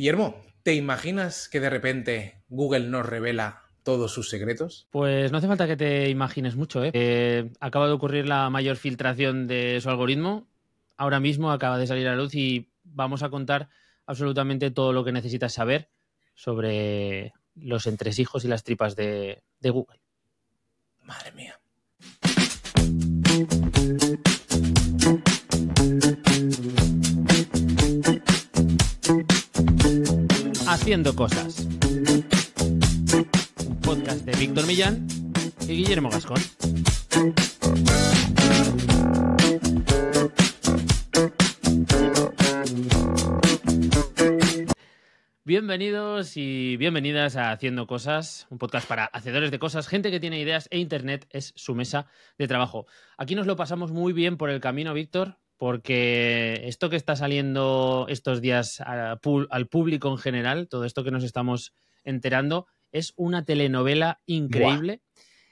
Guillermo, ¿te imaginas que de repente Google nos revela todos sus secretos? Pues no hace falta que te imagines mucho. ¿eh? ¿eh? acaba de ocurrir la mayor filtración de su algoritmo. Ahora mismo acaba de salir a la luz y vamos a contar absolutamente todo lo que necesitas saber sobre los entresijos y las tripas de Google. Madre mía. Haciendo Cosas. Un podcast de Víctor Millán y Guillermo Gascón. Bienvenidos y bienvenidas a Haciendo Cosas, un podcast para hacedores de cosas, gente que tiene ideas e Internet es su mesa de trabajo. Aquí nos lo pasamos muy bien por el camino, Víctor, porque esto que está saliendo estos días al público en general, todo esto que nos estamos enterando, es una telenovela increíble.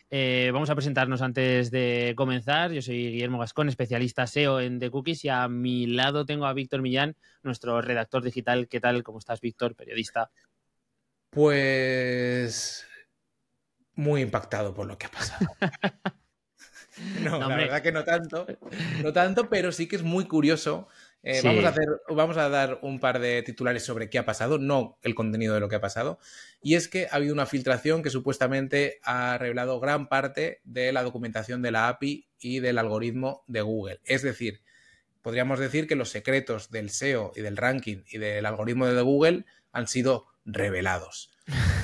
Eh, vamos a presentarnos antes de comenzar. Yo soy Guillermo Gascón, especialista SEO en The Cookies, y a mi lado tengo a Víctor Millán, nuestro redactor digital. ¿Qué tal? ¿Cómo estás, Víctor? Periodista. Pues muy impactado por lo que ha pasado. No, la verdad que no tanto, no tanto, pero sí que es muy curioso. Eh, vamos, a hacer, vamos a dar un par de titulares sobre qué ha pasado, no el contenido de lo que ha pasado. Y es que ha habido una filtración que supuestamente ha revelado gran parte de la documentación de la API y del algoritmo de Google. Es decir, podríamos decir que los secretos del SEO y del ranking y del algoritmo de Google han sido revelados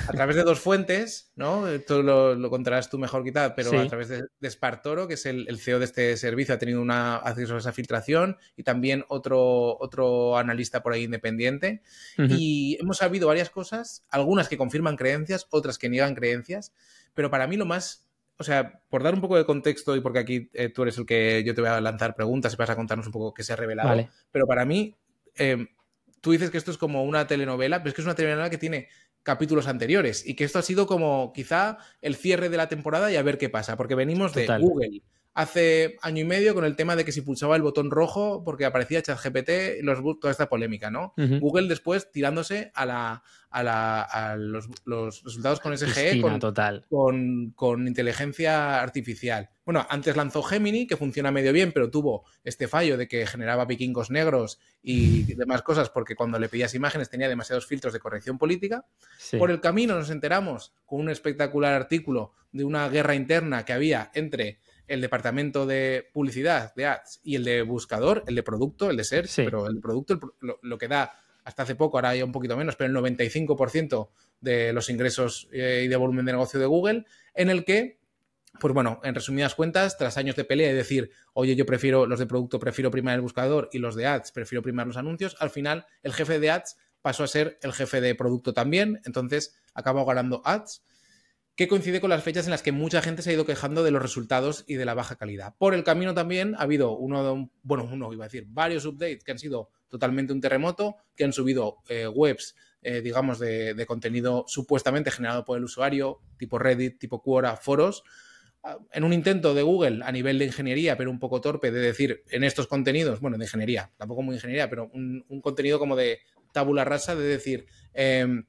a través de dos fuentes, ¿no? Tú lo, contarás tú mejor quizá, pero a través de, Espartoro, que es el, CEO de este servicio, ha tenido una, acceso a esa filtración y también otro, otro analista por ahí independiente. Y hemos sabido varias cosas, algunas que confirman creencias, otras que niegan creencias, pero para mí lo más o sea, por dar un poco de contexto y porque aquí eh, tú eres el que yo te voy a lanzar preguntas y vas a contarnos un poco qué se ha revelado, pero para mí, eh, tú dices que esto es como una telenovela, pero es que es una telenovela que tiene capítulos anteriores y que esto ha sido como quizá el cierre de la temporada y a ver qué pasa, porque venimos de Google, hace año y medio con el tema de que si pulsaba el botón rojo porque aparecía ChatGPT, los, toda esta polémica, ¿no? Google después tirándose a, la, a, la, a los, resultados con SGE con, total. Con, inteligencia artificial. Bueno, antes lanzó Gemini, que funciona medio bien, pero tuvo este fallo de que generaba vikingos negros y demás cosas porque cuando le pedías imágenes tenía demasiados filtros de corrección política. Por el camino nos enteramos con un espectacular artículo de una guerra interna que había entre el departamento de publicidad, de ads, y el de buscador, el de producto, el de ser, pero el producto, lo, que da hasta hace poco, ahora ya un poquito menos, pero el 95% de los ingresos eh, y de volumen de negocio de Google, en el que pues bueno, en resumidas cuentas, tras años de pelea y decir, oye, yo prefiero los de producto, prefiero primar el buscador y los de ads, prefiero primar los anuncios, al final el jefe de ads pasó a ser el jefe de producto también, entonces acabó ganando ads que coincide con las fechas en las que mucha gente se ha ido quejando de los resultados y de la baja calidad. Por el camino también ha habido uno, bueno, uno iba a decir, varios updates que han sido totalmente un terremoto, que han subido eh, webs, eh, digamos, de, contenido supuestamente generado por el usuario, tipo Reddit, tipo Quora, foros, ah, en un intento de Google a nivel de ingeniería, pero un poco torpe, de decir en estos contenidos, bueno, de ingeniería, tampoco muy ingeniería, pero un, contenido como de tabula rasa, de decir... Em,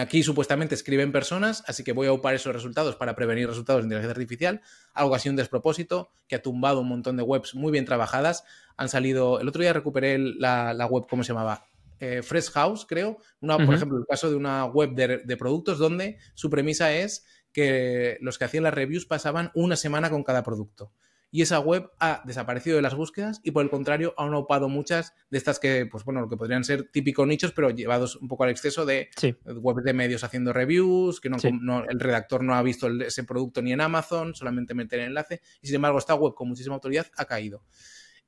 Aquí supuestamente escriben personas, así que voy a upar esos resultados para prevenir resultados de inteligencia artificial. Algo así un despropósito que ha tumbado un montón de webs muy bien trabajadas. Han salido, el otro día recuperé la, web, ¿cómo se llamaba? Eh, Fresh House, creo. Por ejemplo, el caso de una web de productos donde su premisa es que los que hacían las reviews pasaban una semana con cada producto y esa web ha desaparecido de las búsquedas y por el contrario han opado muchas de estas que, pues bueno, lo que podrían ser típicos nichos, pero llevados un poco al exceso de web webs de medios haciendo reviews, que no, el redactor no ha visto ese producto ni en Amazon, solamente meter el enlace y sin embargo esta web con muchísima autoridad ha caído.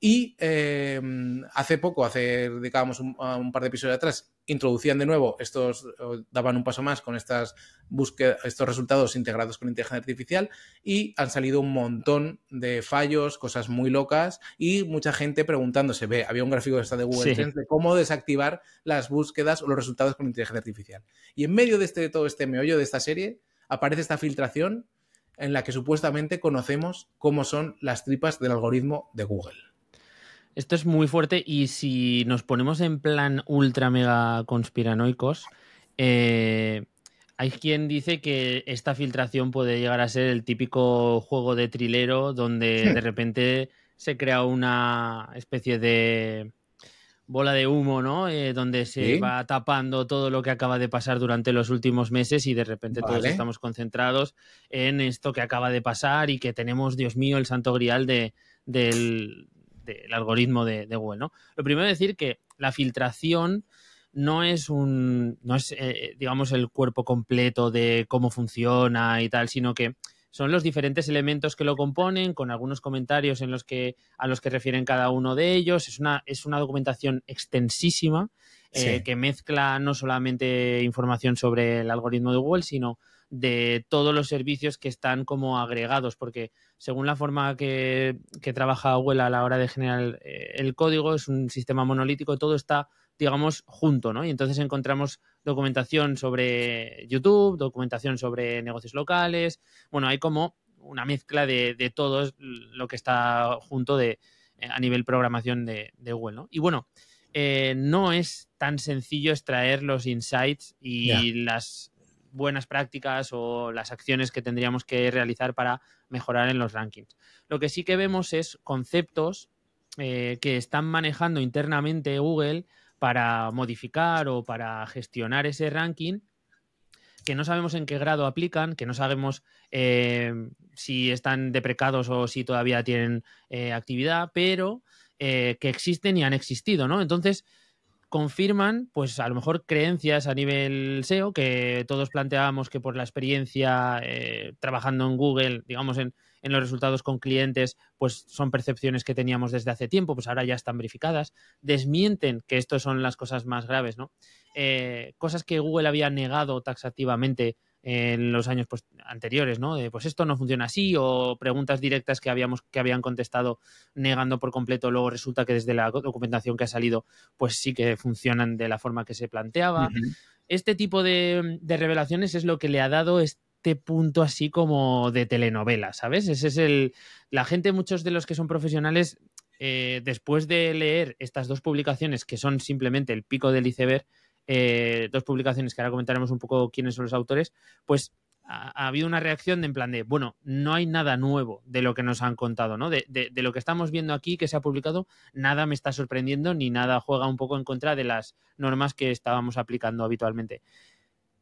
Y em, hace poco, hace, dedicábamos un, par de episodios atrás, introducían de nuevo estos, daban un paso más con estos resultados integrados con inteligencia artificial y han salido un montón de fallos, cosas muy locas y mucha gente preguntándose, ve, había un gráfico esta de Google Trends de cómo desactivar las búsquedas o los resultados con inteligencia artificial. Y en medio de, este, de todo este meollo de esta serie aparece esta filtración en la que supuestamente conocemos cómo son las tripas del algoritmo de Google. Esto es muy fuerte y si nos ponemos en plan ultra mega conspiranoicos, eh, hay quien dice que esta filtración puede llegar a ser el típico juego de trilero donde de repente se crea una especie de bola de humo, ¿no? Eh, donde se va tapando todo lo que acaba de pasar durante los últimos meses y de repente todos estamos concentrados en esto que acaba de pasar y que tenemos, Dios mío, el santo grial de, del, el algoritmo de, Google, ¿no? Lo primero es decir que la filtración no es un, no es, eh, digamos, el cuerpo completo de cómo funciona y tal, sino que son los diferentes elementos que lo componen, con algunos comentarios en los que, a los que refieren cada uno de ellos. Es una, es una documentación extensísima eh, que mezcla no solamente información sobre el algoritmo de Google, sino de todos los servicios que están como agregados, porque según la forma que, trabaja Google a la hora de generar eh, el código, es un sistema monolítico, todo está digamos, junto, ¿no? Y entonces encontramos documentación sobre YouTube, documentación sobre negocios locales, bueno, hay como una mezcla de, de todo lo que está junto de, eh, a nivel programación de, de Google, ¿no? Y bueno, eh, no es tan sencillo extraer los insights y las buenas prácticas o las acciones que tendríamos que realizar para mejorar en los rankings. Lo que sí que vemos es conceptos eh, que están manejando internamente Google para modificar o para gestionar ese ranking que no sabemos en qué grado aplican, que no sabemos eh, si están deprecados o si todavía tienen eh, actividad, pero que existen y han existido, ¿no? Entonces, confirman, pues a lo mejor creencias a nivel SEO que todos planteábamos que por la experiencia eh, trabajando en Google, digamos en, los resultados con clientes, pues son percepciones que teníamos desde hace tiempo, pues ahora ya están verificadas. Desmienten que estas son las cosas más graves, ¿no? Eh, cosas que Google había negado taxativamente en los años pues, anteriores, ¿no? pues esto no funciona así o preguntas directas que habíamos que habían contestado negando por completo, luego resulta que desde la documentación que ha salido pues sí que funcionan de la forma que se planteaba. Este tipo de, revelaciones es lo que le ha dado este punto así como de telenovela, ¿sabes? es la gente muchos de los que son profesionales eh, después de leer estas dos publicaciones que son simplemente el pico del iceberg eh, dos publicaciones que ahora comentaremos un poco quiénes son los autores, pues ha, habido una reacción de en plan de, bueno, no hay nada nuevo de lo que nos han contado, ¿no? De, de, lo que estamos viendo aquí que se ha publicado, nada me está sorprendiendo ni nada juega un poco en contra de las normas que estábamos aplicando habitualmente.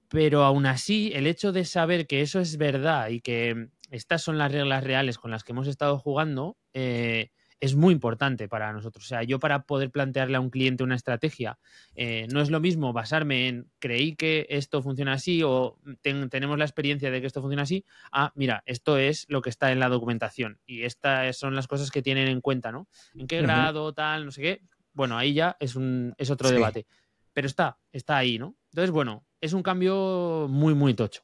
Pero aún así, el hecho de saber que eso es verdad y que estas son las reglas reales con las que hemos estado jugando, eh, es muy importante para nosotros. O sea, yo para poder plantearle a un cliente una estrategia, eh, no es lo mismo basarme en creí que esto funciona así o tenemos la experiencia de que esto funciona así, Ah, mira, esto es lo que está en la documentación y estas son las cosas que tienen en cuenta, ¿no? ¿En qué grado, tal, no sé qué? Bueno, ahí ya es, un, es otro debate. Pero está, está ahí, ¿no? Entonces, bueno, es un cambio muy, muy tocho.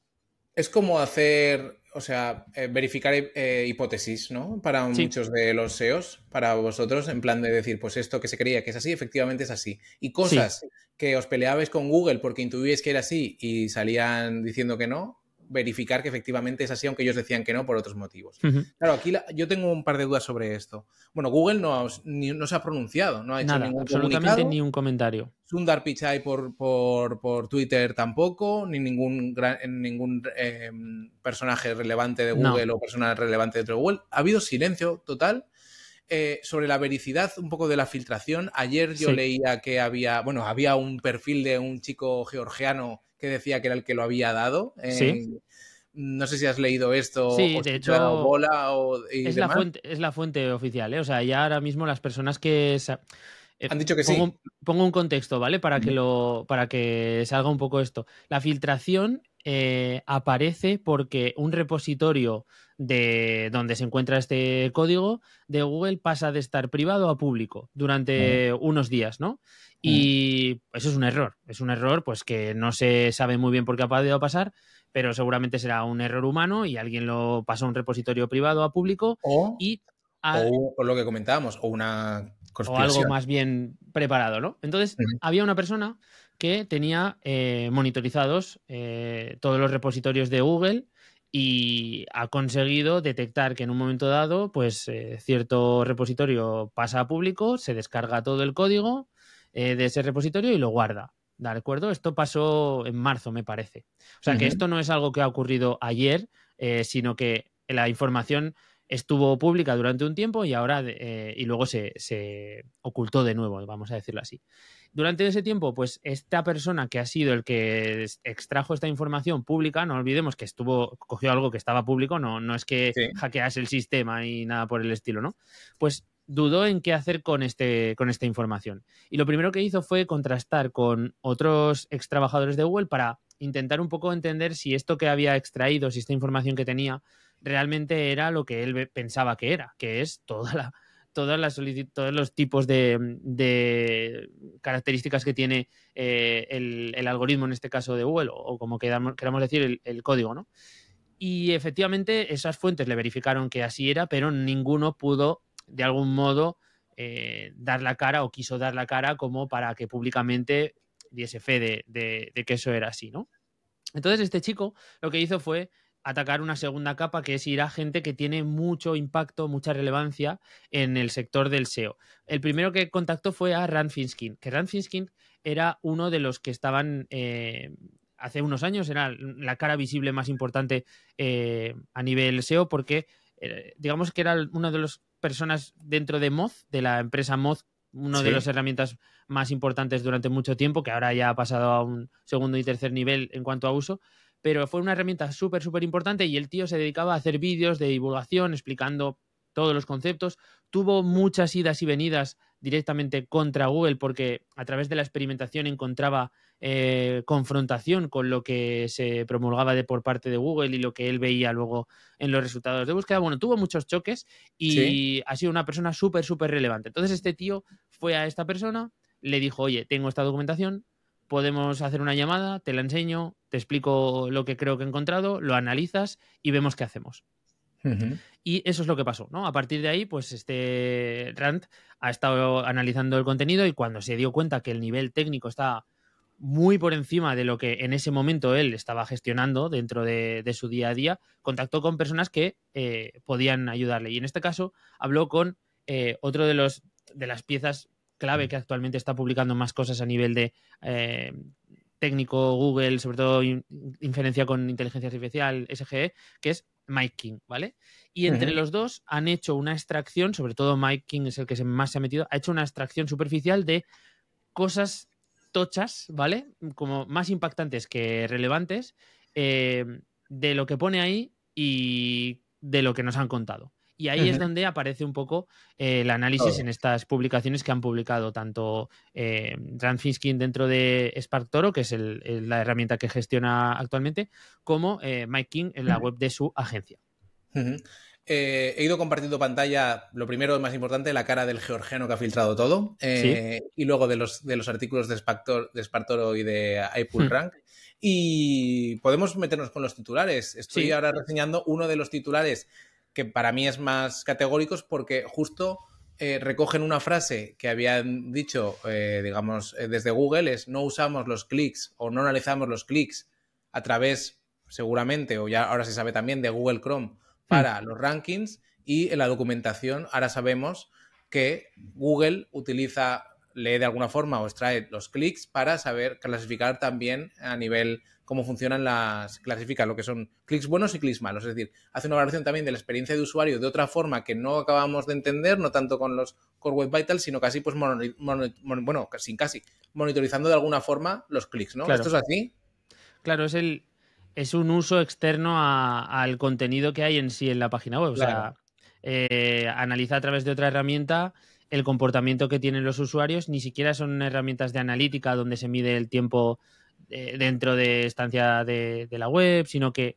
Es como hacer o sea, eh, verificar eh, hipótesis, ¿no? Para muchos de los SEOs, para vosotros, en plan de decir, pues esto que se creía que es así, efectivamente es así. Y cosas que os peleabais con Google porque intuíais que era así y salían diciendo que no, verificar que efectivamente es así, aunque ellos decían que no por otros motivos. Claro, aquí yo tengo un par de dudas sobre esto. Bueno, Google no, no se ha pronunciado, no ha hecho Nada, ningún absolutamente ni un comentario. Sundar Pichai por, por, por Twitter tampoco, ni ningún, gran, ningún eh, personaje relevante de Google o persona relevante de Google. Ha habido silencio total eh, sobre la vericidad un poco de la filtración. Ayer yo leía que había, bueno, había un perfil de un chico georgiano que decía que era el que lo había dado. No sé si has leído esto. bola es, La fuente, es la fuente oficial, ¿eh? O sea, ya ahora mismo las personas que... Eh, Han dicho que sí. Pongo un contexto, ¿vale? Para que, lo, para que salga un poco esto. La filtración eh, aparece porque un repositorio de donde se encuentra este código de Google pasa de estar privado a público durante unos días, ¿no? Y eso pues, es un error, es un error pues que no se sabe muy bien por qué ha podido pasar, pero seguramente será un error humano y alguien lo pasó a un repositorio privado a público o, lo que comentábamos, o una o algo más bien preparado, ¿no? Entonces, había una persona que tenía eh, monitorizados eh, todos los repositorios de Google y ha conseguido detectar que en un momento dado, pues eh, cierto repositorio pasa a público, se descarga todo el código de ese repositorio y lo guarda. ¿De acuerdo? Esto pasó en marzo, me parece. O sea que esto no es algo que ha ocurrido ayer, sino que la información estuvo pública durante un tiempo y ahora eh, y luego se, se, ocultó de nuevo, vamos a decirlo así. Durante ese tiempo, pues esta persona que ha sido el que extrajo esta información pública, no olvidemos que estuvo, cogió algo que estaba público, no, no es que hackease el sistema y nada por el estilo, ¿no? Pues dudó en qué hacer con, este, con esta información. Y lo primero que hizo fue contrastar con otros ex trabajadores de Google para intentar un poco entender si esto que había extraído, si esta información que tenía, realmente era lo que él pensaba que era, que es toda la, todas las todos los tipos de, características que tiene eh, el, algoritmo, en este caso de Google, o como queramos, decir, el, código, ¿no? Y efectivamente esas fuentes le verificaron que así era, pero ninguno pudo, de algún modo, eh, dar la cara o quiso dar la cara como para que públicamente diese fe de, de que eso era así, ¿no? Entonces este chico lo que hizo fue atacar una segunda capa que es ir a gente que tiene mucho impacto, mucha relevancia en el sector del SEO. El primero que contactó fue a Rand que Rand era uno de los que estaban eh, hace unos años, era la cara visible más importante eh, a nivel SEO porque eh, digamos que era una de las personas dentro de Moz, de la empresa Moz una de las herramientas más importantes durante mucho tiempo, que ahora ya ha pasado a un segundo y tercer nivel en cuanto a uso, pero fue una herramienta súper, súper importante y el tío se dedicaba a hacer vídeos de divulgación explicando todos los conceptos. Tuvo muchas idas y venidas directamente contra Google porque a través de la experimentación encontraba eh, confrontación con lo que se promulgaba de por parte de Google y lo que él veía luego en los resultados de búsqueda. Bueno, tuvo muchos choques y ha sido una persona súper, súper relevante. Entonces este tío fue a esta persona, le dijo, oye, tengo esta documentación, podemos hacer una llamada, te la enseño, te explico lo que creo que he encontrado, lo analizas y vemos qué hacemos. Y eso es lo que pasó, ¿no? A partir de ahí, pues este Rand ha estado analizando el contenido y cuando se dio cuenta que el nivel técnico está muy por encima de lo que en ese momento él estaba gestionando dentro de, su día a día, contactó con personas que eh, podían ayudarle. Y en este caso habló con eh, otro de los de las piezas clave mm. que actualmente está publicando más cosas a nivel de eh, técnico Google, sobre todo inferencia con inteligencia artificial, SGE, que es Mike King, ¿vale? Y entre los dos han hecho una extracción, sobre todo Mike King es el que más se ha metido, ha hecho una extracción superficial de cosas tochas, ¿vale? Como más impactantes que relevantes eh, de lo que pone ahí y de lo que nos han contado. Y ahí es donde aparece un poco eh, el análisis en estas publicaciones que han publicado tanto eh, Finskin dentro de SparkToro, que es la herramienta que gestiona actualmente, como eh, Mike King en la web de su agencia. Eh, he ido compartiendo pantalla, lo primero, más importante, la cara del georgiano que ha filtrado todo, y luego de los, de los artículos de, SparkToro Spartoro y de hmm. iPoolRank. Rank. Y podemos meternos con los titulares. Estoy ahora reseñando uno de los titulares que para mí es más categóricos porque justo eh, recogen una frase que habían dicho, eh, digamos, eh, desde Google, es no usamos los clics o no analizamos los clics a través, seguramente, o ya ahora se sabe también, de Google Chrome hmm. para los rankings y en la documentación ahora sabemos que Google utiliza, lee de alguna forma o extrae los clics para saber clasificar también a nivel cómo funcionan las, clasifica lo que son clics buenos y clics malos. Es decir, hace una valoración también de la experiencia de usuario de otra forma que no acabamos de entender, no tanto con los Core Web Vitals, sino casi, pues, bueno, sin casi, monitorizando de alguna forma los clics, ¿no? ¿Esto es así? Claro, es el, es un uso externo al contenido que hay en sí en la página web. O sea, eh, analiza a través de otra herramienta el comportamiento que tienen los usuarios. Ni siquiera son herramientas de analítica donde se mide el tiempo eh, dentro de estancia de, la web, sino que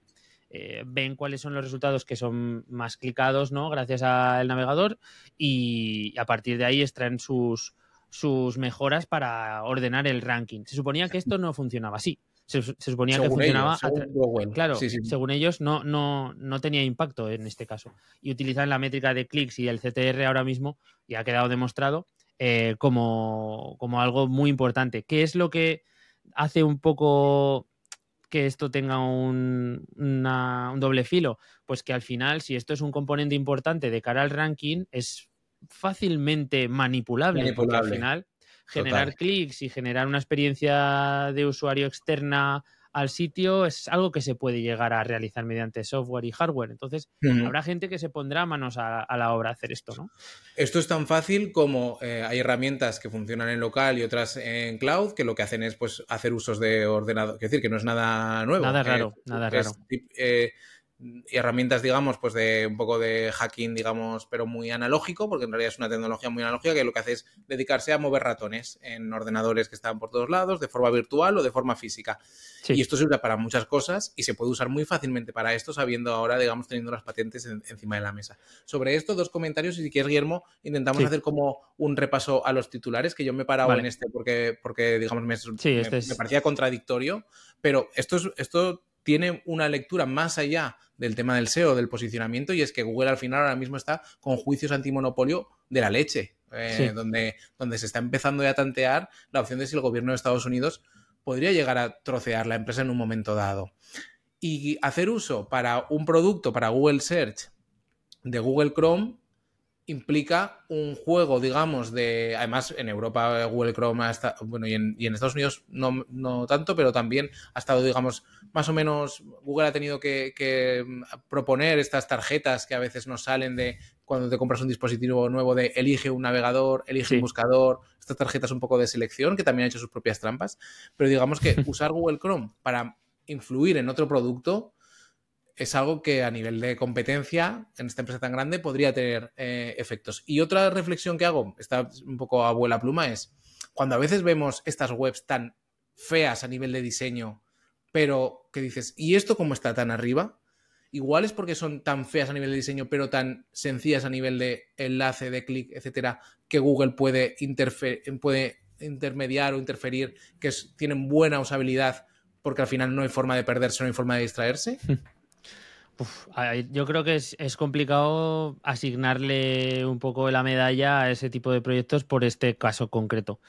eh, ven cuáles son los resultados que son más clicados, ¿no? Gracias al navegador y a partir de ahí extraen sus, sus mejoras para ordenar el ranking. Se suponía que esto no funcionaba así. Se, suponía que funcionaba. Claro, según ellos no, no, tenía impacto en este caso. Y utilizan la métrica de clics y el CTR ahora mismo, y ha quedado demostrado, eh, como, como algo muy importante. ¿Qué es lo que hace un poco que esto tenga un, doble filo? Pues que al final, si esto es un componente importante de cara al ranking, es fácilmente manipulable, al final generar clics y generar una experiencia de usuario externa al sitio es algo que se puede llegar a realizar mediante software y hardware. Entonces, habrá gente que se pondrá manos a, la obra a hacer esto, ¿no? Esto es tan fácil como eh, hay herramientas que funcionan en local y otras en cloud que lo que hacen es pues hacer usos de ordenador. Es decir, que no es nada nuevo. Nada raro, nada raro. Eh, herramientas, digamos, pues de un poco de hacking, digamos, pero muy analógico, porque en realidad es una tecnología muy analógica que lo que hace es dedicarse a mover ratones en ordenadores que están por todos lados, de forma virtual o de forma física. Y esto sirve para muchas cosas y se puede usar muy fácilmente para esto, sabiendo ahora, digamos, teniendo las patentes encima de la mesa. Sobre esto, dos comentarios y si quieres, Guillermo, intentamos hacer como un repaso a los titulares, que yo me he parado en este porque, porque digamos, me, este me parecía contradictorio, pero esto, es, esto tiene una lectura más allá del tema del SEO, del posicionamiento, y es que Google al final ahora mismo está con juicios antimonopolio de la leche, eh, donde, donde se está empezando ya a tantear la opción de si el gobierno de Estados Unidos podría llegar a trocear la empresa en un momento dado. Y hacer uso para un producto, para Google Search, de Google Chrome, implica un juego, digamos, de. Además, en Europa Google Chrome hasta, bueno, y en, Estados Unidos no, tanto, pero también ha estado, digamos, más o menos. Google ha tenido que, mm, proponer estas tarjetas que a veces nos salen de cuando te compras un dispositivo nuevo de elige un navegador, elige un buscador, estas tarjetas un poco de selección, que también ha hecho sus propias trampas. Pero digamos que usar Google Chrome para influir en otro producto es algo que a nivel de competencia en esta empresa tan grande podría tener eh, efectos. Y otra reflexión que hago, está un poco abuela pluma, es cuando a veces vemos estas webs tan feas a nivel de diseño, pero que dices, ¿y esto cómo está tan arriba? Igual es porque son tan feas a nivel de diseño, pero tan sencillas a nivel de enlace, de clic, etcétera, que Google puede, puede intermediar o interferir, que tienen buena usabilidad porque al final no hay forma de perderse, no hay forma de distraerse. yo creo que es, complicado asignarle un poco la medalla a ese tipo de proyectos por este caso concreto.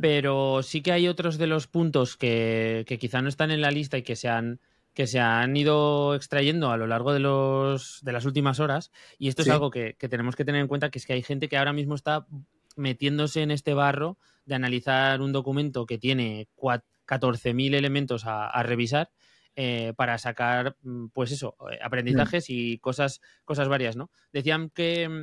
Pero sí que hay otros de los puntos que, quizá no están en la lista y que se han, que se han ido extrayendo a lo largo de, los, de las últimas horas. Y esto es algo que, tenemos que tener en cuenta, que es que hay gente que ahora mismo está metiéndose en este barro de analizar un documento que tiene 14.000 elementos a revisar eh, para sacar, mm, pues eso, eh, mm. aprendizajes y cosas, cosas varias, ¿no? Decían que mm,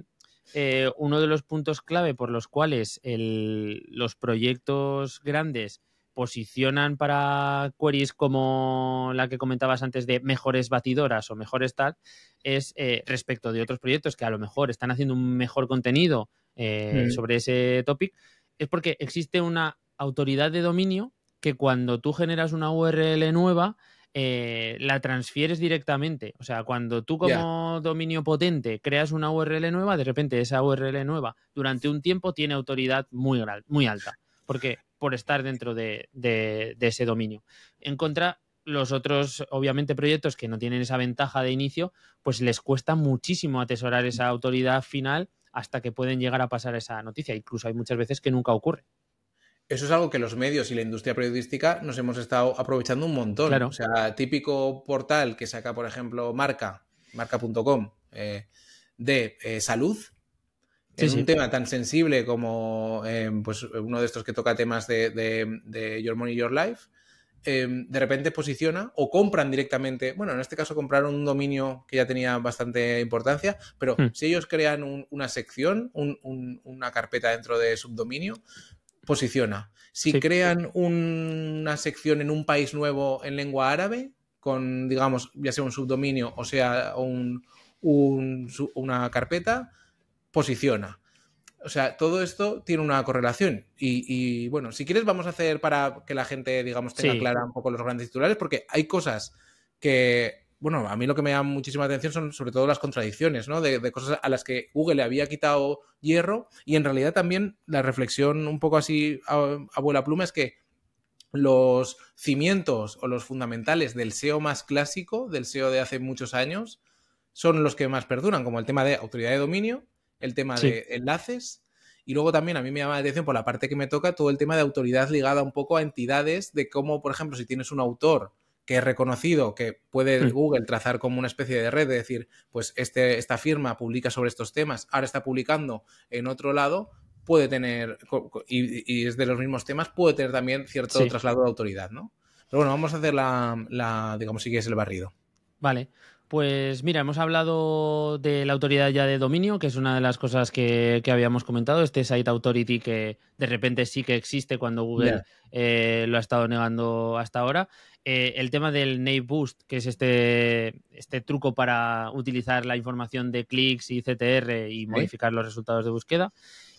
eh, uno de los puntos clave por los cuales los proyectos grandes posicionan para queries como la que comentabas antes de mejores batidoras o mejores tal, es respecto de otros proyectos que a lo mejor están haciendo un mejor contenido sobre ese topic, es porque existe una autoridad de dominio que cuando tú generas una URL nueva, eh, la transfieres directamente. O sea, cuando tú como dominio potente creas una URL nueva, de repente esa URL nueva durante un tiempo tiene autoridad muy, muy alta. Porque por estar dentro de ese dominio. En contra, los otros, obviamente, proyectos que no tienen esa ventaja de inicio, pues les cuesta muchísimo atesorar esa autoridad final hasta que pueden llegar a pasar esa noticia. Incluso hay muchas veces que nunca ocurre eso es algo que los medios y la industria periodística nos hemos estado aprovechando un montón. O sea, típico portal que saca, por ejemplo, marca, marca.com, eh, de eh, salud. es un tema tan sensible como eh, pues, uno de estos que toca temas de, Your Money, Your Life, de repente posiciona o compran directamente, bueno, en este caso compraron un dominio que ya tenía bastante importancia, pero hmm. si ellos crean una sección, una carpeta dentro de subdominio, posiciona. Si crean una sección en un país nuevo en lengua árabe, con, digamos, ya sea un subdominio o sea una carpeta, posiciona. O sea, todo esto tiene una correlación. Y, bueno, si quieres, vamos a hacer para que la gente, digamos, tenga clara un poco los grandes titulares, porque hay cosas que bueno, a mí lo que me llama muchísima atención son sobre todo las contradicciones, ¿no? De, cosas a las que Google le había quitado hierro y en realidad también la reflexión un poco así a, pluma es que los cimientos o los fundamentales del SEO más clásico, del SEO de hace muchos años, son los que más perduran, como el tema de autoridad de dominio, el tema de enlaces y luego también a mí me llama la atención por la parte que me toca todo el tema de autoridad ligada un poco a entidades, de cómo, por ejemplo, si tienes un autor que es reconocido, que puede mm. Google trazar como una especie de red, de decir, pues este, esta firma publica sobre estos temas, ahora está publicando en otro lado, puede tener, y, es de los mismos temas, puede tener también cierto traslado de autoridad, ¿no? Pero bueno, vamos a hacer la, digamos, si quieres, el barrido. Vale. Pues mira, hemos hablado de la autoridad ya de dominio, que es una de las cosas que, habíamos comentado, este Site Authority que de repente sí que existe cuando Google eh, lo ha estado negando hasta ahora. Eh, el tema del Nave Boost, que es este, este truco para utilizar la información de clics y CTR y modificar los resultados de búsqueda.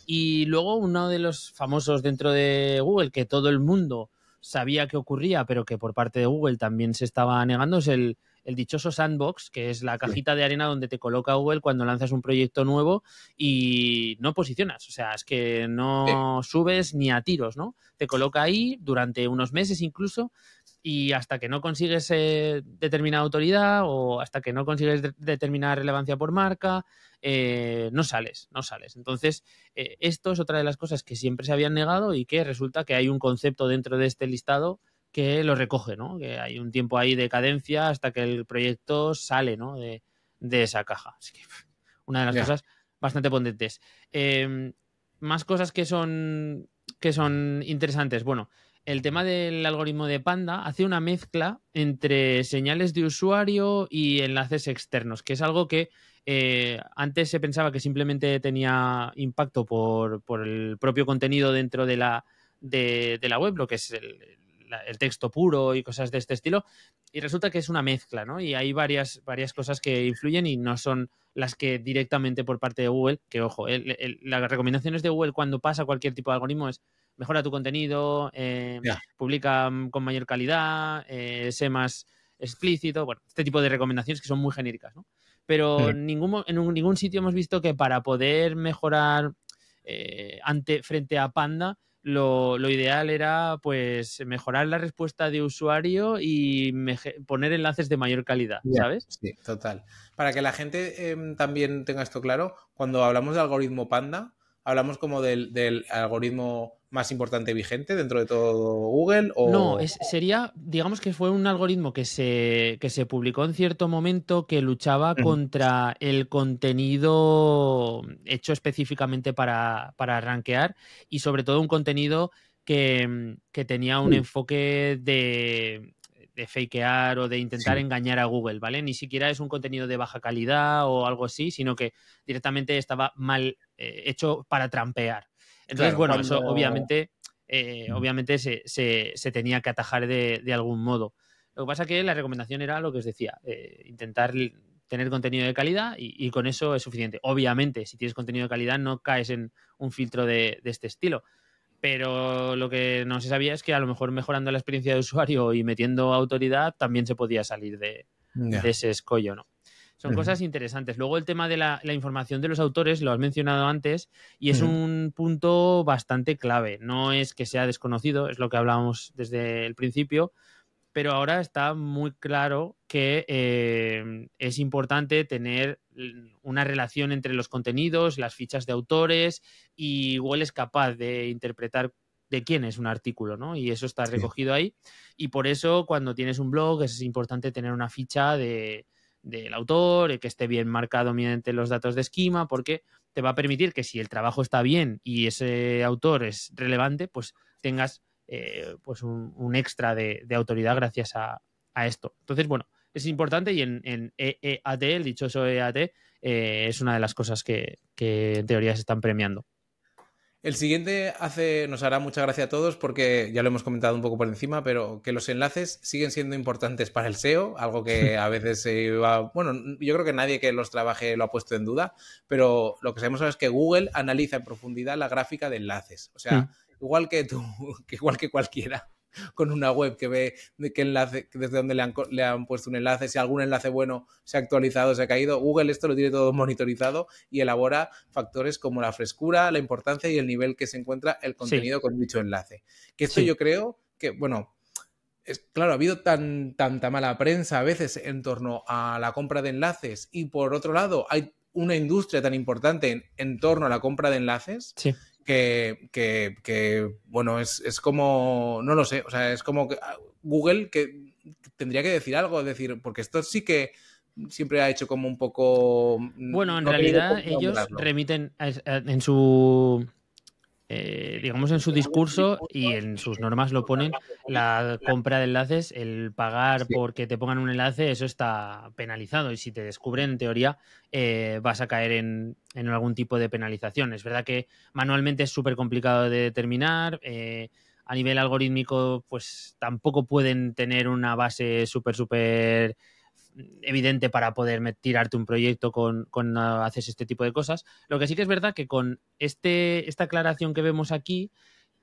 Y luego uno de los famosos dentro de Google que todo el mundo sabía que ocurría, pero que por parte de Google también se estaba negando, es el, el dichoso sandbox, que es la cajita de arena donde te coloca Google cuando lanzas un proyecto nuevo y no posicionas, o sea, es que no subes ni a tiros, ¿no? Te coloca ahí durante unos meses incluso y hasta que no consigues eh, determinada autoridad o hasta que no consigues determinada relevancia por marca, eh, no sales, no sales. Entonces, eh, esto es otra de las cosas que siempre se habían negado y que resulta que hay un concepto dentro de este listado que lo recoge, ¿no? Que hay un tiempo ahí de cadencia hasta que el proyecto sale, ¿no? De, de esa caja. Así que una de las cosas bastante potentes. Em, más cosas que son que son interesantes. Bueno, el tema del algoritmo de Panda hace una mezcla entre señales de usuario y enlaces externos, que es algo que eh, antes se pensaba que simplemente tenía impacto por, por el propio contenido dentro de la, de, la web, lo que es el, texto puro y cosas de este estilo. Y resulta que es una mezcla, ¿no? Y hay varias, varias cosas que influyen y no son las que directamente por parte de Google, que ojo, las recomendaciones de Google cuando pasa cualquier tipo de algoritmo es mejora tu contenido, eh, publica mm, con mayor calidad, eh, sé más explícito, bueno, este tipo de recomendaciones que son muy genéricas, ¿no? Pero en ningún sitio hemos visto que para poder mejorar eh, ante, frente a Panda, lo, ideal era pues mejorar la respuesta de usuario y poner enlaces de mayor calidad, ¿sabes? Sí, total. Para que la gente em, también tenga esto claro, cuando hablamos de algoritmo Panda, hablamos como del algoritmo más importante vigente dentro de todo Google? O... No, sería, digamos que fue un algoritmo que se, que se publicó en cierto momento que luchaba contra el contenido hecho específicamente para, para rankear y sobre todo un contenido que, tenía un mm. enfoque de, de fakear o de intentar engañar a Google, ¿vale? Ni siquiera es un contenido de baja calidad o algo así, sino que directamente estaba mal eh, hecho para trampear. Entonces, bueno, eso obviamente, eh, obviamente se, tenía que atajar de, algún modo. Lo que pasa es que la recomendación era lo que os decía, eh, intentar tener contenido de calidad y, con eso es suficiente. Obviamente, si tienes contenido de calidad no caes en un filtro de, este estilo pero lo que no se sabía es que a lo mejor mejorando la experiencia de usuario y metiendo autoridad también se podía salir de, de ese escollo, ¿no? Son cosas interesantes. Luego el tema de la, información de los autores, lo has mencionado antes, y es un punto bastante clave. No es que sea desconocido, es lo que hablábamos desde el principio, pero ahora está muy claro que eh, es importante tener una relación entre los contenidos, las fichas de autores, y Google es capaz de interpretar de quién es un artículo, ¿no? Y eso está recogido ahí. Y por eso cuando tienes un blog es importante tener una ficha de del autor, que esté bien marcado mediante los datos de esquema, porque te va a permitir que si el trabajo está bien y ese autor es relevante, pues tengas eh, pues un, extra de, autoridad gracias a, esto. Entonces, bueno, es importante y en, en EEAT, el dichoso EAT, eh, es una de las cosas que, que en teoría se están premiando. El siguiente hace, nos hará mucha gracia a todos porque ya lo hemos comentado un poco por encima, pero que los enlaces siguen siendo importantes para el SEO, algo que a veces se iba. Bueno, yo creo que nadie que los trabaje lo ha puesto en duda, pero lo que sabemos ahora es que Google analiza en profundidad la gráfica de enlaces. O sea, igual que tú, igual que cualquiera con una web que ve desde dónde le han, le han puesto un enlace, si algún enlace bueno se ha actualizado, se ha caído. Google esto lo tiene todo monitorizado y elabora factores como la frescura, la importancia y el nivel que se encuentra el contenido con dicho enlace. Que esto yo creo que, bueno, es, claro, ha habido tan, tanta mala prensa a veces en torno a la compra de enlaces y por otro lado hay una industria tan importante en, en torno a la compra de enlaces sí que, bueno, es, como, no lo sé, o sea, es como que ah, Google que tendría que decir algo, es decir, porque esto sí que siempre ha hecho como un poco... Mm, bueno, en realidad ellos remiten en su eh, digamos, en su discurso y en sus normas lo ponen, la compra de enlaces, el pagar porque te pongan un enlace, eso está penalizado y si te descubren, en teoría, eh, vas a caer en, algún tipo de penalización. Es verdad que manualmente es súper complicado de determinar. Eh, a nivel algorítmico, pues tampoco pueden tener una base súper, súper evidente para poder tirarte un proyecto con, haces este tipo de cosas. Lo que sí que es verdad que con este, esta aclaración que vemos aquí,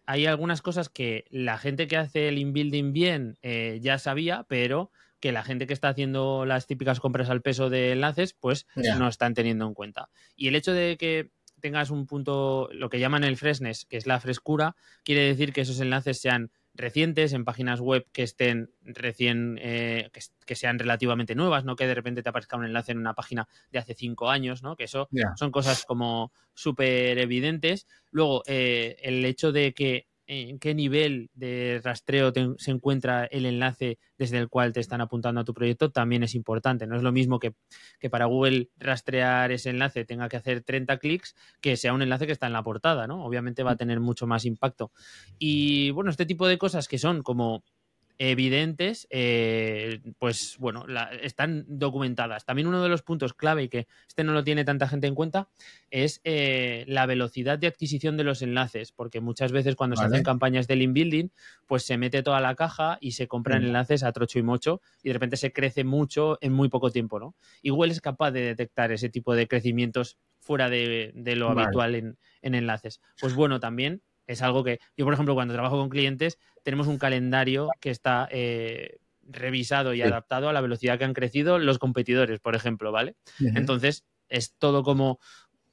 hay algunas cosas que la gente que hace el inbuilding bien eh, ya sabía, pero que la gente que está haciendo las típicas compras al peso de enlaces, pues no están teniendo en cuenta. Y el hecho de que tengas un punto, lo que llaman el freshness, que es la frescura, quiere decir que esos enlaces sean recientes, en páginas web que estén recién, eh, que, sean relativamente nuevas, no que de repente te aparezca un enlace en una página de hace cinco años, ¿no? Que eso son cosas como súper evidentes. Luego, eh, el hecho de que en qué nivel de rastreo se encuentra el enlace desde el cual te están apuntando a tu proyecto también es importante. No es lo mismo que, que para Google rastrear ese enlace tenga que hacer 30 clics que sea un enlace que está en la portada, ¿no? Obviamente va a tener mucho más impacto. Y bueno, este tipo de cosas que son como evidentes, eh, pues bueno, están documentadas. También uno de los puntos clave y que este no lo tiene tanta gente en cuenta es eh, la velocidad de adquisición de los enlaces, porque muchas veces cuando se hacen campañas de link building, pues se mete toda la caja y se compran mm. enlaces a trocho y mocho y de repente se crece mucho en muy poco tiempo, ¿no? Igual es capaz de detectar ese tipo de crecimientos fuera de, lo habitual en, en enlaces. Pues bueno, también es algo que yo, por ejemplo, cuando trabajo con clientes, tenemos un calendario que está eh, revisado y adaptado a la velocidad que han crecido los competidores, por ejemplo, ¿vale? Entonces, es todo como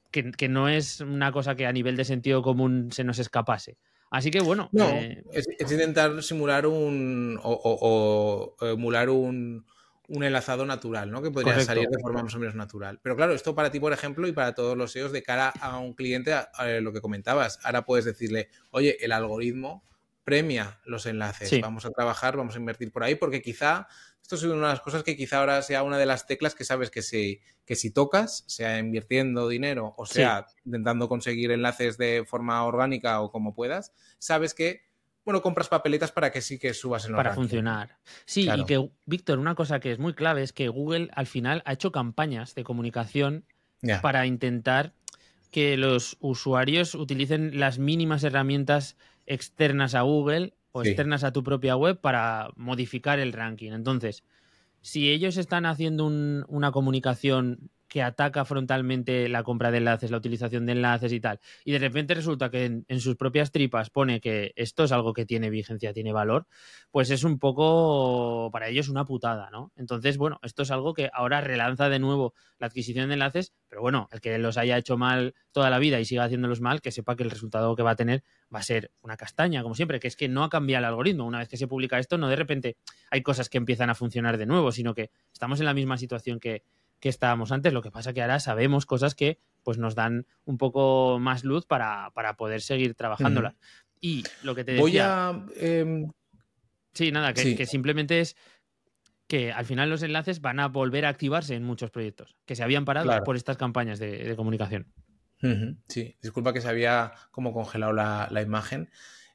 que, no es una cosa que a nivel de sentido común se nos escapase. Así que bueno. No, eh, es, intentar simular un. o emular un un enlazado natural, ¿no? Que podría salir de forma más o menos natural. Pero claro, esto para ti, por ejemplo, y para todos los SEOs de cara a un cliente, a, eh, lo que comentabas, ahora puedes decirle, oye, el algoritmo premia los enlaces, vamos a trabajar, vamos a invertir por ahí, porque quizá, esto es una de las cosas que quizá ahora sea una de las teclas que sabes que si, que si tocas, sea invirtiendo dinero o sea intentando conseguir enlaces de forma orgánica o como puedas, sabes que bueno, compras papeletas para que sí que subas en los Para funcionar. Sí, y que, Víctor, una cosa que es muy clave es que Google al final ha hecho campañas de comunicación para intentar que los usuarios utilicen las mínimas herramientas externas a Google o externas a tu propia web para modificar el ranking. Entonces, si ellos están haciendo una comunicación que ataca frontalmente la compra de enlaces, la utilización de enlaces y tal, y de repente resulta que en, sus propias tripas pone que esto es algo que tiene vigencia, tiene valor, pues es un poco para ellos una putada, ¿no? Entonces, bueno, esto es algo que ahora relanza de nuevo la adquisición de enlaces, pero bueno, el que los haya hecho mal toda la vida y siga haciéndolos mal, que sepa que el resultado que va a tener va a ser una castaña, como siempre, que es que no ha cambiado el algoritmo. Una vez que se publica esto, no de repente hay cosas que empiezan a funcionar de nuevo, sino que estamos en la misma situación que que estábamos antes. Lo que pasa que ahora sabemos cosas que pues nos dan un poco más luz para, poder seguir trabajándolas. Y lo que te decía... Voy a... Em, sí, nada, que, simplemente es que al final los enlaces van a volver a activarse en muchos proyectos que se habían parado por estas campañas de, comunicación. Sí, disculpa que se había como congelado la, imagen.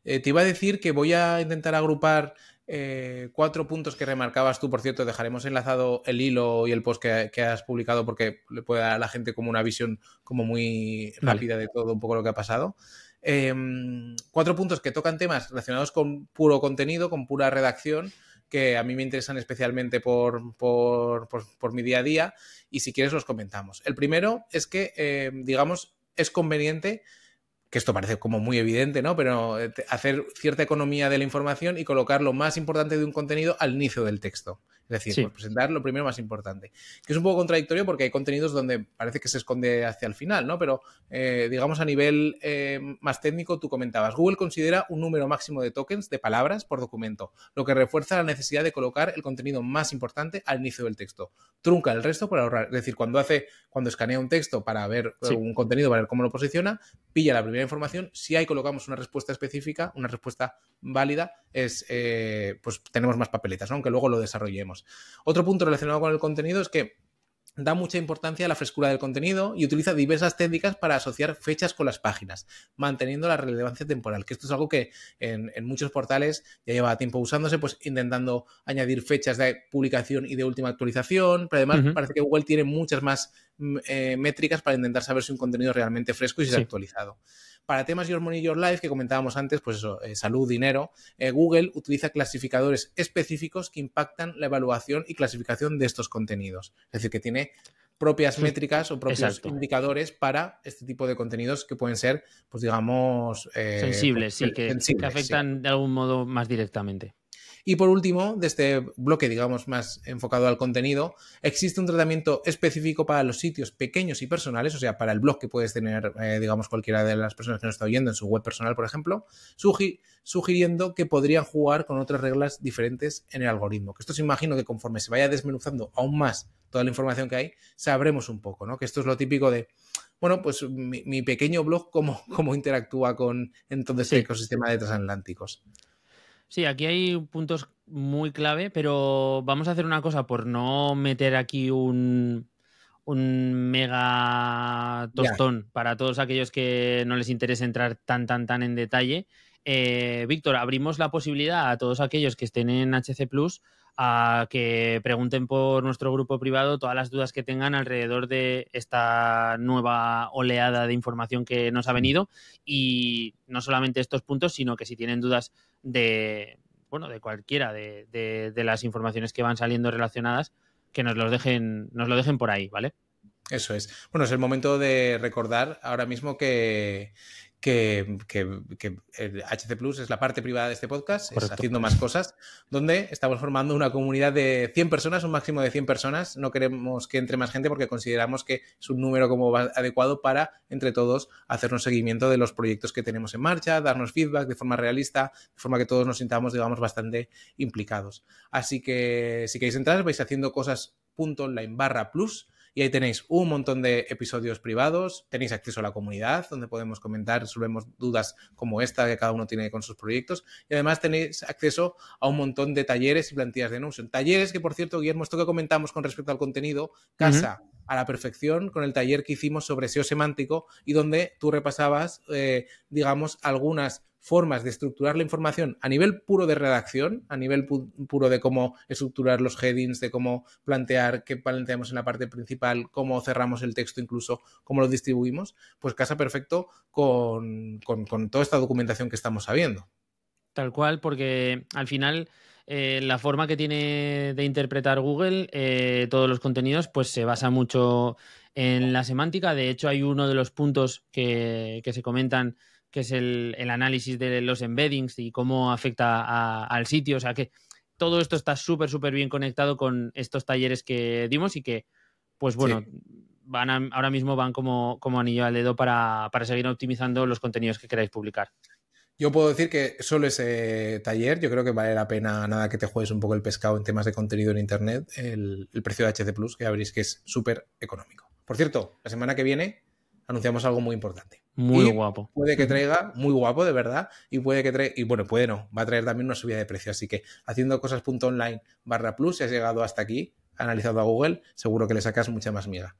Eh, te iba a decir que voy a intentar agrupar eh, cuatro puntos que remarcabas tú, por cierto, dejaremos enlazado el hilo y el post que, has publicado porque le puede dar a la gente como una visión como muy rápida de todo un poco lo que ha pasado. Em, cuatro puntos que tocan temas relacionados con puro contenido, con pura redacción, que a mí me interesan especialmente por, por, mi día a día y si quieres los comentamos. El primero es que, em, digamos, es conveniente que esto parece como muy evidente, ¿no? Pero eh, hacer cierta economía de la información y colocar lo más importante de un contenido al inicio del texto. Es decir, pues presentar lo primero más importante. Que es un poco contradictorio porque hay contenidos donde parece que se esconde hacia el final, ¿no? Pero eh, digamos a nivel eh, más técnico, tú comentabas, Google considera un número máximo de tokens de palabras por documento, lo que refuerza la necesidad de colocar el contenido más importante al inicio del texto. Trunca el resto para ahorrar. Es decir, cuando hace, cuando escanea un texto para ver eh, un contenido, para ver cómo lo posiciona, pilla la primera información. Si ahí colocamos una respuesta específica, una respuesta válida, es pues tenemos más papeletas, aunque luego lo desarrollemos. Otro punto relacionado con el contenido es que da mucha importancia a la frescura del contenido y utiliza diversas técnicas para asociar fechas con las páginas, manteniendo la relevancia temporal, que esto es algo que en, muchos portales ya lleva tiempo usándose, pues intentando añadir fechas de publicación y de última actualización, pero además parece que Google tiene muchas más eh, métricas para intentar saber si un contenido es realmente fresco y si es actualizado. Para temas Your Money, Your Life, que comentábamos antes, pues eso, eh, salud, dinero, eh, Google utiliza clasificadores específicos que impactan la evaluación y clasificación de estos contenidos. Es decir, que tiene propias métricas o propios indicadores para este tipo de contenidos que pueden ser, pues digamos... sensibles, sí, que, afectan de algún modo más directamente. Y por último, de este bloque, digamos, más enfocado al contenido, existe un tratamiento específico para los sitios pequeños y personales, o sea, para el blog que puedes tener, eh, digamos, cualquiera de las personas que nos está oyendo en su web personal, por ejemplo, sugiriendo que podrían jugar con otras reglas diferentes en el algoritmo. Que esto se imagino que conforme se vaya desmenuzando aún más toda la información que hay, sabremos un poco, ¿no? Que esto es lo típico de, bueno, pues mi, pequeño blog, cómo, interactúa con entonces el ecosistema de transatlánticos. Sí, aquí hay puntos muy clave, pero vamos a hacer una cosa por no meter aquí un, un mega tostón para todos aquellos que no les interese entrar tan, tan, tan en detalle. Eh, Víctor, abrimos la posibilidad a todos aquellos que estén en HC Plus a que pregunten por nuestro grupo privado todas las dudas que tengan alrededor de esta nueva oleada de información que nos ha venido y no solamente estos puntos, sino que si tienen dudas de, bueno, de cualquiera de, de las informaciones que van saliendo relacionadas, que nos, los dejen, nos lo dejen por ahí, ¿vale? Eso es. Bueno, es el momento de recordar ahora mismo que, que, HC Plus es la parte privada de este podcast, es haciendo más cosas, donde estamos formando una comunidad de 100 personas, un máximo de 100 personas. No queremos que entre más gente porque consideramos que es un número como adecuado para, entre todos, hacernos seguimiento de los proyectos que tenemos en marcha, darnos feedback de forma realista, de forma que todos nos sintamos, digamos, bastante implicados. Así que si queréis entrar, vais haciendo cosas punto barra plus y ahí tenéis un montón de episodios privados, tenéis acceso a la comunidad, donde podemos comentar, resolvemos dudas como esta que cada uno tiene con sus proyectos. Y además tenéis acceso a un montón de talleres y plantillas de Notion. Talleres que, por cierto, Guillermo, esto que comentamos con respecto al contenido, casa. a la perfección con el taller que hicimos sobre SEO semántico y donde tú repasabas, eh, digamos, algunas formas de estructurar la información a nivel puro de redacción, a nivel puro de cómo estructurar los headings, de cómo plantear qué planteamos en la parte principal, cómo cerramos el texto incluso, cómo lo distribuimos, pues casa perfecto con, toda esta documentación que estamos sabiendo. Tal cual, porque al final... Eh, la forma que tiene de interpretar Google eh, todos los contenidos, pues se basa mucho en la semántica. De hecho, hay uno de los puntos que, que se comentan que es el, análisis de los embeddings y cómo afecta al sitio. O sea que todo esto está súper, súper bien conectado con estos talleres que dimos y que, pues bueno, van ahora mismo van como, como anillo al dedo para, seguir optimizando los contenidos que queráis publicar. Yo puedo decir que solo ese taller, yo creo que vale la pena nada que te juegues un poco el pescado en temas de contenido en Internet, el, precio de HC Plus, que ya veréis que es súper económico. Por cierto, la semana que viene anunciamos algo muy importante. Muy guapo. Puede que traiga, muy guapo de verdad, y puede que traiga, y bueno, puede no, va a traer también una subida de precio. Así que haciendo cosas.online barra plus, si has llegado hasta aquí, analizado a Google, seguro que le sacas mucha más miga.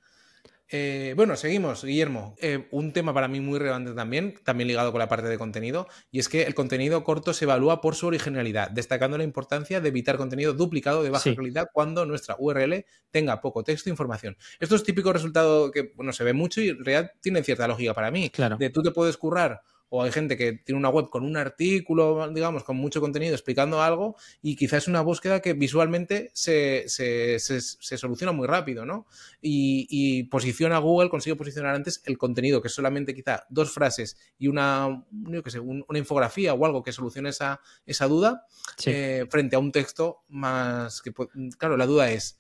Eh, bueno, seguimos, Guillermo. Eh, un tema para mí muy relevante también, también ligado con la parte de contenido, y es que el contenido corto se evalúa por su originalidad, destacando la importancia de evitar contenido duplicado de baja calidad cuando nuestra URL tenga poco texto e información. Esto es típico resultado que, no se ve mucho y en realidad tiene cierta lógica para mí. Claro. De tú te puedes currar o hay gente que tiene una web con un artículo, digamos, con mucho contenido explicando algo y quizás es una búsqueda que visualmente se, soluciona muy rápido, ¿no? Y, posiciona Google, consigue posicionar antes el contenido, que es solamente quizá dos frases y una, una infografía o algo que solucione esa, duda eh, frente a un texto más que, claro, la duda es,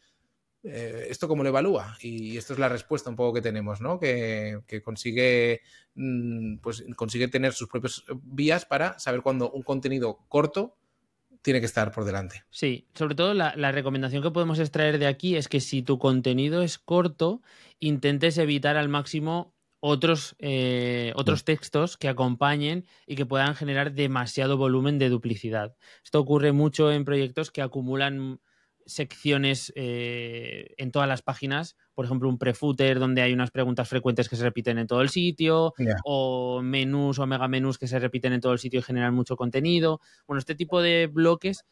eh, ¿esto cómo lo evalúa? Y esto es la respuesta un poco que tenemos, ¿no? Que, que consigue, mm, pues, consigue tener sus propias eh, vías para saber cuándo un contenido corto tiene que estar por delante. Sí, sobre todo la, recomendación que podemos extraer de aquí es que si tu contenido es corto, intentes evitar al máximo otros, eh, otros mm. textos que acompañen y que puedan generar demasiado volumen de duplicidad. Esto ocurre mucho en proyectos que acumulan secciones eh, en todas las páginas, por ejemplo, un prefooter donde hay unas preguntas frecuentes que se repiten en todo el sitio, o menús o mega menús que se repiten en todo el sitio y generan mucho contenido. Bueno, este tipo de bloques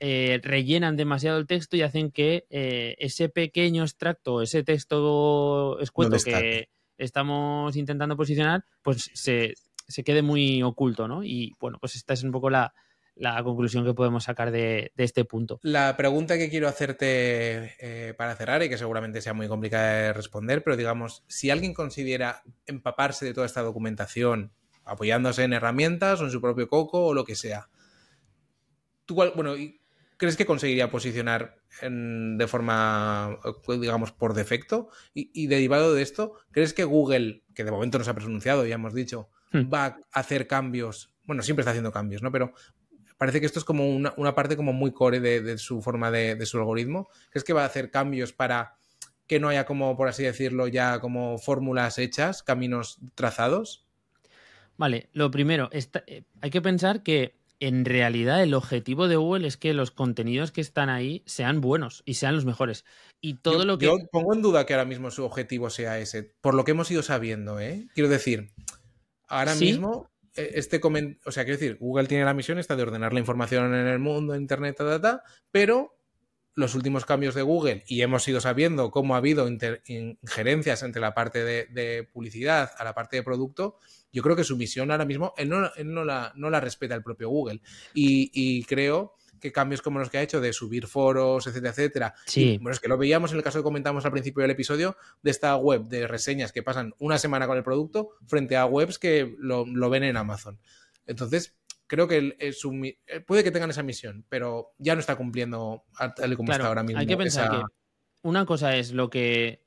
eh, rellenan demasiado el texto y hacen que eh, ese pequeño extracto, ese texto escueto que estamos intentando posicionar, pues se, se quede muy oculto, ¿no? Y bueno, pues esta es un poco la, la conclusión que podemos sacar de, este punto. La pregunta que quiero hacerte eh, para cerrar y que seguramente sea muy complicada de responder, pero digamos, si alguien considera empaparse de toda esta documentación apoyándose en herramientas o en su propio coco o lo que sea, ¿tú bueno, crees que conseguiría posicionar de forma, digamos, por defecto? Y, derivado de esto, ¿crees que Google, que de momento no se ha pronunciado, ya hemos dicho, hmm. va a hacer cambios? Bueno, siempre está haciendo cambios, ¿no? Pero Parece que esto es como una, parte como muy core de, su forma de, su algoritmo. ¿Crees que va a hacer cambios para que no haya como, por así decirlo, ya como fórmulas hechas, caminos trazados? Vale, lo primero, eh, hay que pensar que en realidad el objetivo de Google es que los contenidos que están ahí sean buenos y sean los mejores. Y todo yo, lo que. pongo en duda que ahora mismo su objetivo sea ese, por lo que hemos ido sabiendo, ¿eh? Quiero decir, ahora mismo e, este o sea, quiero decir, Google tiene la misión esta de ordenar la información en el mundo, internet, a pero los últimos cambios de Google y hemos ido sabiendo cómo ha habido injerencias entre la parte de, publicidad a la parte de producto, yo creo que su misión ahora mismo él no, no, la, no la respeta el propio Google. Y, y creo cambios como los que ha hecho de subir foros, etcétera, etcétera. Sí. bueno, es que lo veíamos en el caso que comentamos al principio del episodio de esta web de reseñas que pasan una semana con el producto frente a webs que lo, ven en Amazon. Entonces, creo que eh, puede que tengan esa misión, pero ya no está cumpliendo tal y como está ahora mismo. Hay que pensar que una cosa es lo que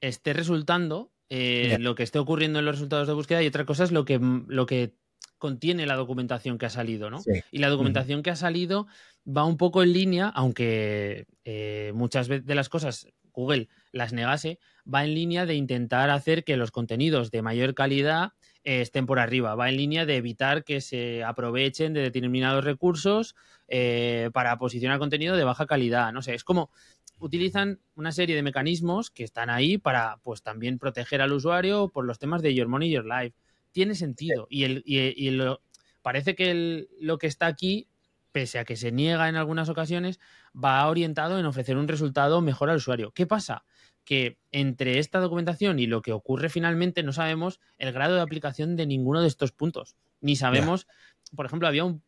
esté resultando, eh, lo que esté ocurriendo en los resultados de búsqueda, y otra cosa es lo que, lo que contiene la documentación que ha salido, ¿no? Y la documentación que ha salido va un poco en línea, aunque eh, muchas de las cosas Google las negase, va en línea de intentar hacer que los contenidos de mayor calidad eh, estén por arriba, va en línea de evitar que se aprovechen de determinados recursos eh, para posicionar contenido de baja calidad, no sé, es como utilizan una serie de mecanismos que están ahí para pues también proteger al usuario por los temas de Your Money, Your Life tiene sentido. Y, el, parece que lo que está aquí, pese a que se niega en algunas ocasiones, va orientado en ofrecer un resultado mejor al usuario. ¿Qué pasa? que entre esta documentación y lo que ocurre finalmente no sabemos el grado de aplicación de ninguno de estos puntos. Ni sabemos, por ejemplo, había un,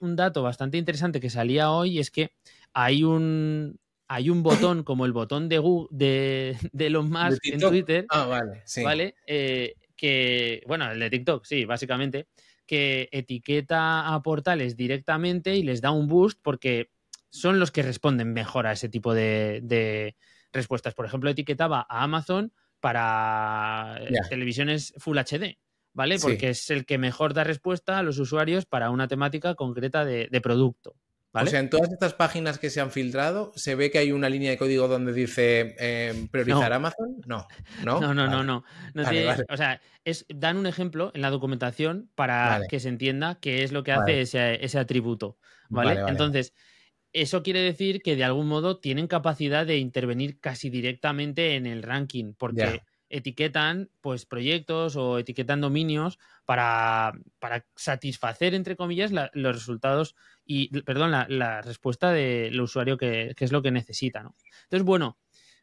dato bastante interesante que salía hoy es que hay un, hay un botón como el botón de, Google, de, los más en Twitter. Ah, vale, sí. ¿vale? Eh, que, bueno, el de TikTok, sí, básicamente, que etiqueta a portales directamente y les da un boost porque son los que responden mejor a ese tipo de, respuestas. Por ejemplo, etiquetaba a Amazon para eh, televisiones Full HD, ¿vale? Porque es el que mejor da respuesta a los usuarios para una temática concreta de producto. O sea, en todas estas páginas que se han filtrado, ¿se ve que hay una línea de código donde dice eh, priorizar Amazon? No, no. No, no, no, o sea, es, dan un ejemplo en la documentación para que se entienda qué es lo que hace ese, atributo. ¿Vale? Entonces, eso quiere decir que de algún modo tienen capacidad de intervenir casi directamente en el ranking, porque etiquetan pues proyectos o etiquetan dominios para, para satisfacer entre comillas los resultados y perdón la, respuesta del usuario que, es lo que necesita ¿no? entonces bueno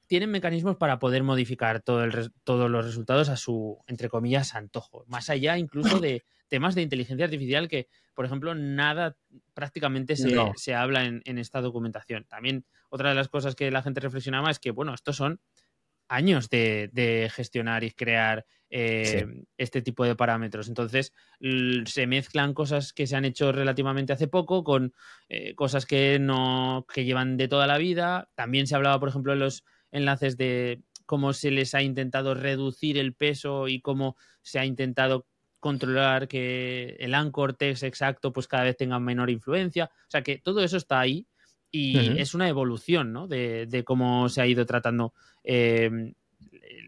tienen mecanismos para poder modificar todos los resultados a su entre comillas antojo más allá incluso de temas de inteligencia artificial que por ejemplo nada prácticamente se, se habla en, en esta documentación también otra de las cosas que la gente reflexionaba es que bueno estos son años de, de gestionar y crear eh, este tipo de parámetros. Entonces, se mezclan cosas que se han hecho relativamente hace poco con eh, cosas que no que llevan de toda la vida. También se hablaba, por ejemplo, en los enlaces de cómo se les ha intentado reducir el peso y cómo se ha intentado controlar que el anchor text exacto pues cada vez tenga menor influencia. O sea que todo eso está ahí y es una evolución ¿no? de, cómo se ha ido tratando em,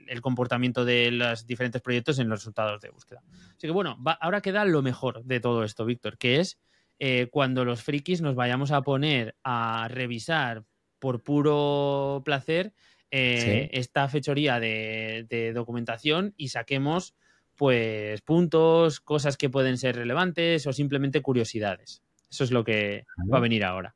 el comportamiento de los diferentes proyectos en los resultados de búsqueda. Así que bueno, ahora queda lo mejor de todo esto, Víctor, que es eh, cuando los frikis nos vayamos a poner a revisar por puro placer eh, esta fechoría de, documentación y saquemos pues puntos, cosas que pueden ser relevantes o simplemente curiosidades. Eso es lo que va a venir ahora.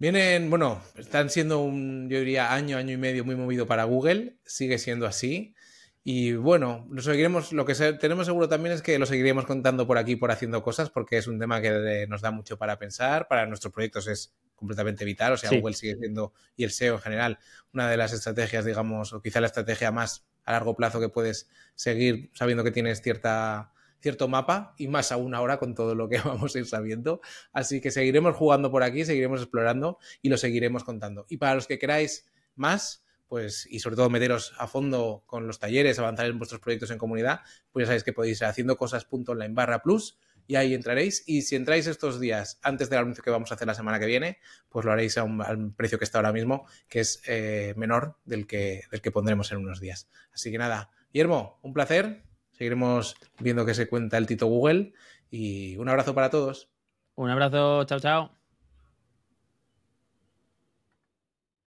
Vienen, bueno, están siendo un, yo diría, año, año y medio muy movido para Google, sigue siendo así. Y bueno, lo seguiremos, lo que tenemos seguro también es que lo seguiremos contando por aquí, por haciendo cosas, porque es un tema que nos da mucho para pensar, para nuestros proyectos es completamente vital, o sea, Google sigue siendo, y el SEO en general, una de las estrategias, digamos, o quizá la estrategia más a largo plazo que puedes seguir sabiendo que tienes cierta cierto mapa y más aún ahora con todo lo que vamos a ir sabiendo. Así que seguiremos jugando por aquí, seguiremos explorando y lo seguiremos contando. Y para los que queráis más, pues, y sobre todo meteros a fondo con los talleres, avanzar en vuestros proyectos en comunidad, pues ya sabéis que podéis ir haciendo cosas.online barra plus y ahí entraréis. Y si entráis estos días antes del anuncio que vamos a hacer la semana que viene, pues lo haréis a un, precio que está ahora mismo, que es eh, menor del que, del que pondremos en unos días. Así que nada, Guillermo, un placer Seguiremos viendo qué se cuenta el Tito Google y un abrazo para todos. Un abrazo, chao, chao.